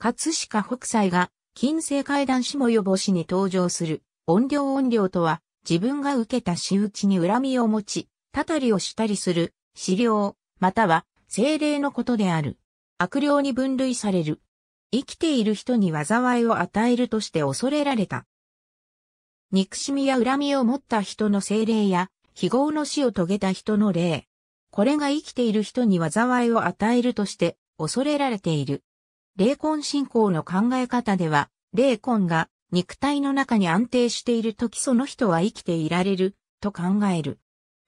葛飾北斎が近世怪談下予防しに登場する怨霊怨霊とは自分が受けた仕打ちに恨みを持ち、たたりをしたりする、死霊、または精霊のことである。悪霊に分類される。生きている人に災いを与えるとして恐れられた。憎しみや恨みを持った人の精霊や、非業の死を遂げた人の霊。これが生きている人に災いを与えるとして恐れられている。霊魂信仰の考え方では、霊魂が肉体の中に安定している時その人は生きていられると考える。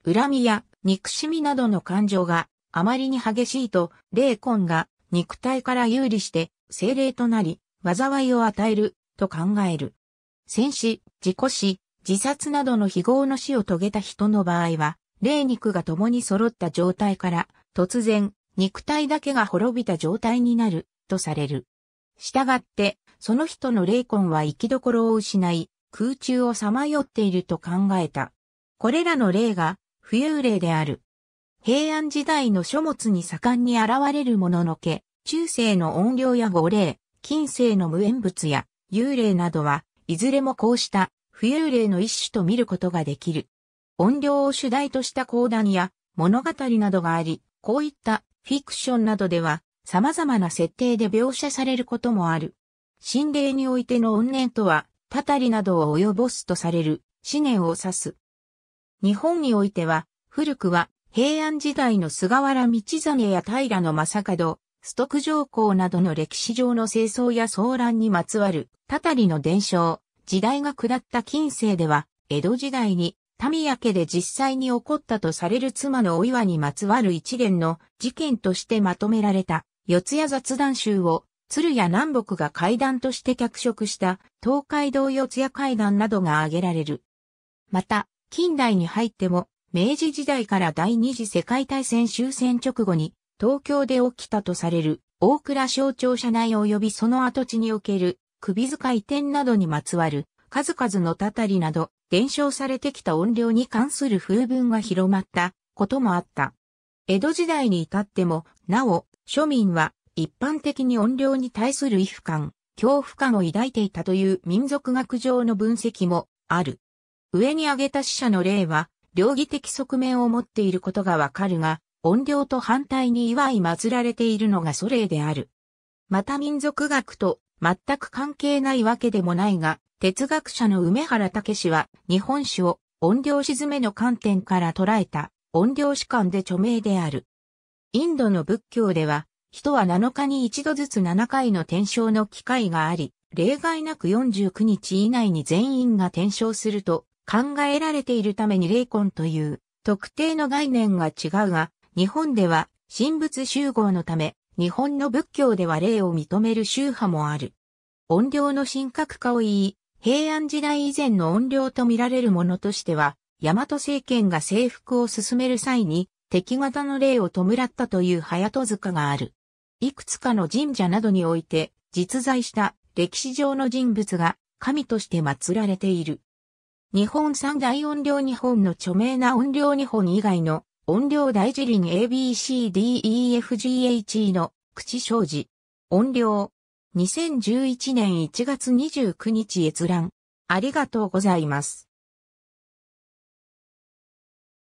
恨みや憎しみなどの感情があまりに激しいと霊魂が肉体から有利して精霊となり災いを与えると考える。戦死、事故死、自殺などの非業の死を遂げた人の場合は、霊肉が共に揃った状態から突然肉体だけが滅びた状態になるとされる。したがって、その人の霊魂は生きどころを失い、空中をさまよっていると考えた。これらの霊が、浮遊霊である。平安時代の書物に盛んに現れるもののけ、中世の音量や語霊、近世の無縁物や幽霊などは、いずれもこうした浮遊霊の一種と見ることができる。音量を主題とした講談や物語などがあり、こういったフィクションなどでは様々な設定で描写されることもある。心霊においての怨念とは、たたりなどを及ぼすとされる、思念を指す。日本においては、古くは平安時代の菅原道真や平の正門、ストク上皇などの歴史上の清掃や騒乱にまつわる、たたりの伝承、時代が下った近世では、江戸時代に、民や家で実際に起こったとされる妻のお岩にまつわる一連の事件としてまとめられた。四谷雑談集を、鶴屋南北が階段として脚色した東海道四谷階段などが挙げられる。また、近代に入っても、明治時代から第二次世界大戦終戦直後に、東京で起きたとされる、大倉省庁舎内及びその跡地における、首塚移転などにまつわる、数々のたたりなど、伝承されてきた音量に関する風文が広まったこともあった。江戸時代に至っても、なお、庶民は一般的に音量に対する畏怖感、恐怖感を抱いていたという民族学上の分析もある。上に挙げた死者の例は、両義的側面を持っていることがわかるが、音量と反対に祝い祀られているのが祖霊である。また民族学と全く関係ないわけでもないが、哲学者の梅原武は日本史を音量沈めの観点から捉えた音量史観で著名である。インドの仏教では、人は7日に一度ずつ7回の転生の機会があり、例外なく49日以内に全員が転生すると考えられているために霊魂という特定の概念が違うが、日本では神仏集合のため、日本の仏教では霊を認める宗派もある。音量の神格化を言い、平安時代以前の音量と見られるものとしては、大和政権が征服を進める際に、敵型の霊を弔ったという早戸塚がある。いくつかの神社などにおいて実在した歴史上の人物が神として祀られている。日本三大音量日本の著名な音量日本以外の音量大辞林 ABCDEFGHE の口障子。音量。2011年1月29日閲覧。ありがとうございます。